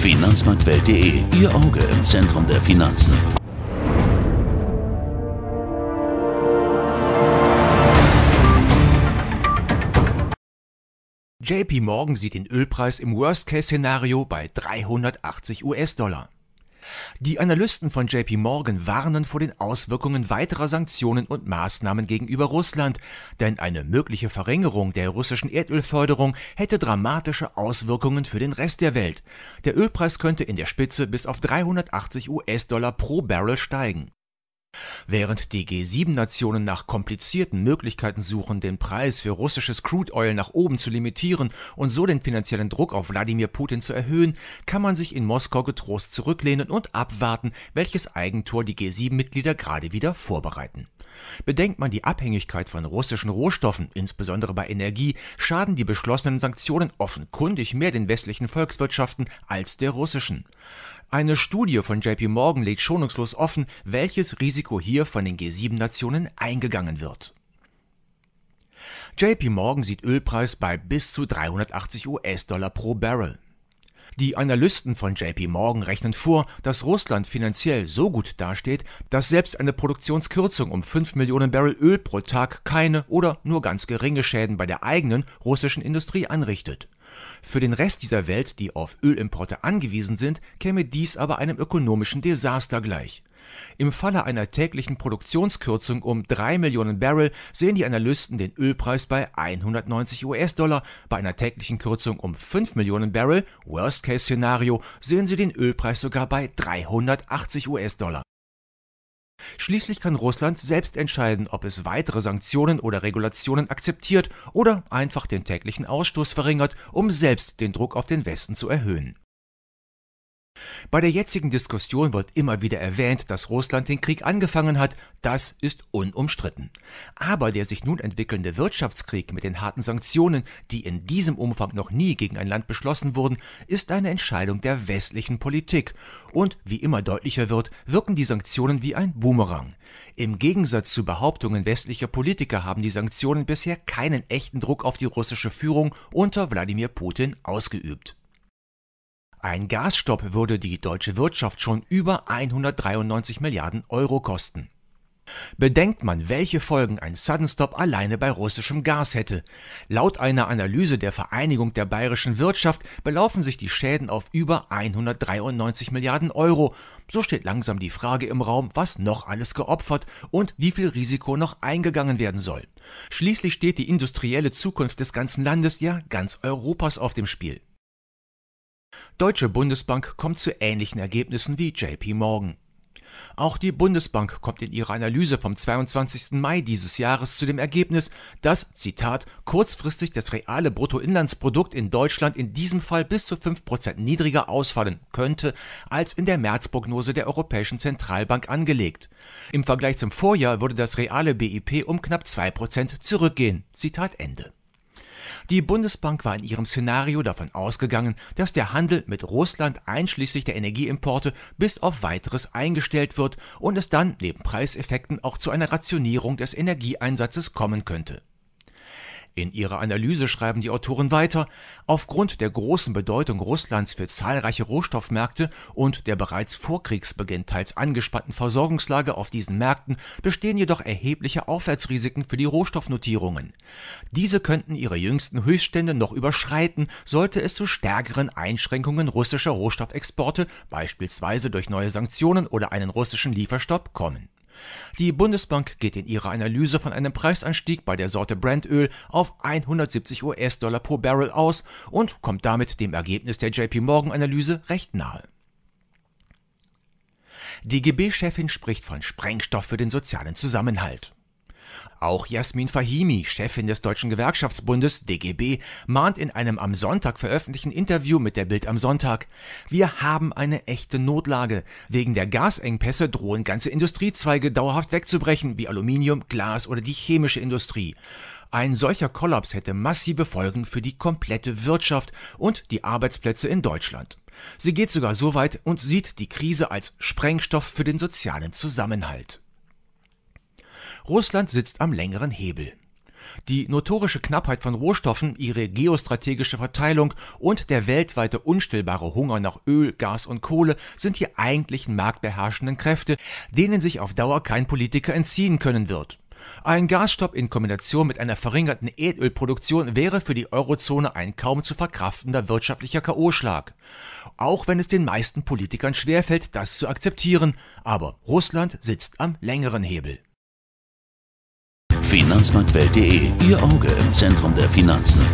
Finanzmarktwelt.de, Ihr Auge im Zentrum der Finanzen. JP Morgan sieht den Ölpreis im Worst-Case-Szenario bei 380 US-Dollar. Die Analysten von JP Morgan warnen vor den Auswirkungen weiterer Sanktionen und Maßnahmen gegenüber Russland, denn eine mögliche Verringerung der russischen Erdölförderung hätte dramatische Auswirkungen für den Rest der Welt. Der Ölpreis könnte in der Spitze bis auf 380 US-Dollar pro Barrel steigen. Während die G7-Nationen nach komplizierten Möglichkeiten suchen, den Preis für russisches Crude Oil nach oben zu limitieren und so den finanziellen Druck auf Wladimir Putin zu erhöhen, kann man sich in Moskau getrost zurücklehnen und abwarten, welches Eigentor die G7-Mitglieder gerade wieder vorbereiten. Bedenkt man die Abhängigkeit von russischen Rohstoffen, insbesondere bei Energie, schaden die beschlossenen Sanktionen offenkundig mehr den westlichen Volkswirtschaften als der russischen. Eine Studie von JP Morgan legt schonungslos offen, welches Risiko hier von den G7-Nationen eingegangen wird. JP Morgan sieht Ölpreis bei bis zu 380 US-Dollar pro Barrel. Die Analysten von JP Morgan rechnen vor, dass Russland finanziell so gut dasteht, dass selbst eine Produktionskürzung um 5 Millionen Barrel Öl pro Tag keine oder nur ganz geringe Schäden bei der eigenen russischen Industrie anrichtet. Für den Rest dieser Welt, die auf Ölimporte angewiesen sind, käme dies aber einem ökonomischen Desaster gleich. Im Falle einer täglichen Produktionskürzung um 3 Millionen Barrel sehen die Analysten den Ölpreis bei 190 US-Dollar, bei einer täglichen Kürzung um 5 Millionen Barrel, Worst-Case-Szenario, sehen sie den Ölpreis sogar bei 380 US-Dollar. Schließlich kann Russland selbst entscheiden, ob es weitere Sanktionen oder Regulationen akzeptiert oder einfach den täglichen Ausstoß verringert, um selbst den Druck auf den Westen zu erhöhen bei der jetzigen Diskussion wird immer wieder erwähnt, dass Russland den Krieg angefangen hat, das ist unumstritten. Aber der sich nun entwickelnde Wirtschaftskrieg mit den harten Sanktionen, die in diesem Umfang noch nie gegen ein Land beschlossen wurden, ist eine Entscheidung der westlichen Politik. Und wie immer deutlicher wird, wirken die Sanktionen wie ein Boomerang. Im Gegensatz zu Behauptungen westlicher Politiker haben die Sanktionen bisher keinen echten Druck auf die russische Führung unter Wladimir Putin ausgeübt. Ein Gasstopp würde die deutsche Wirtschaft schon über 193 Milliarden Euro kosten. Bedenkt man, welche Folgen ein Sudden Stop alleine bei russischem Gas hätte. Laut einer Analyse der Vereinigung der bayerischen Wirtschaft belaufen sich die Schäden auf über 193 Milliarden Euro. So steht langsam die Frage im Raum, was noch alles geopfert und wie viel Risiko noch eingegangen werden soll. Schließlich steht die industrielle Zukunft des ganzen Landes, ja ganz Europas auf dem Spiel. Deutsche Bundesbank kommt zu ähnlichen Ergebnissen wie JP Morgan. Auch die Bundesbank kommt in ihrer Analyse vom 22. Mai dieses Jahres zu dem Ergebnis, dass, Zitat, kurzfristig das reale Bruttoinlandsprodukt in Deutschland in diesem Fall bis zu 5% niedriger ausfallen könnte, als in der Märzprognose der Europäischen Zentralbank angelegt. Im Vergleich zum Vorjahr würde das reale BIP um knapp 2% zurückgehen. Zitat Ende. Die Bundesbank war in ihrem Szenario davon ausgegangen, dass der Handel mit Russland einschließlich der Energieimporte bis auf weiteres eingestellt wird und es dann neben Preiseffekten auch zu einer Rationierung des Energieeinsatzes kommen könnte. In ihrer Analyse schreiben die Autoren weiter, aufgrund der großen Bedeutung Russlands für zahlreiche Rohstoffmärkte und der bereits vor Kriegsbeginn teils angespannten Versorgungslage auf diesen Märkten bestehen jedoch erhebliche Aufwärtsrisiken für die Rohstoffnotierungen. Diese könnten ihre jüngsten Höchststände noch überschreiten, sollte es zu stärkeren Einschränkungen russischer Rohstoffexporte, beispielsweise durch neue Sanktionen oder einen russischen Lieferstopp, kommen. Die Bundesbank geht in ihrer Analyse von einem Preisanstieg bei der Sorte Brandöl auf 170 US-Dollar pro Barrel aus und kommt damit dem Ergebnis der JP Morgan-Analyse recht nahe. Die GB-Chefin spricht von Sprengstoff für den sozialen Zusammenhalt. Auch Jasmin Fahimi, Chefin des Deutschen Gewerkschaftsbundes DGB, mahnt in einem am Sonntag veröffentlichten Interview mit der Bild am Sonntag, wir haben eine echte Notlage. Wegen der Gasengpässe drohen ganze Industriezweige dauerhaft wegzubrechen, wie Aluminium, Glas oder die chemische Industrie. Ein solcher Kollaps hätte massive Folgen für die komplette Wirtschaft und die Arbeitsplätze in Deutschland. Sie geht sogar so weit und sieht die Krise als Sprengstoff für den sozialen Zusammenhalt. Russland sitzt am längeren Hebel. Die notorische Knappheit von Rohstoffen, ihre geostrategische Verteilung und der weltweite unstillbare Hunger nach Öl, Gas und Kohle sind die eigentlichen marktbeherrschenden Kräfte, denen sich auf Dauer kein Politiker entziehen können wird. Ein Gasstopp in Kombination mit einer verringerten Erdölproduktion wäre für die Eurozone ein kaum zu verkraftender wirtschaftlicher K.O.-Schlag. Auch wenn es den meisten Politikern schwerfällt, das zu akzeptieren, aber Russland sitzt am längeren Hebel. Finanzmarktwelt.de, Ihr Auge im Zentrum der Finanzen.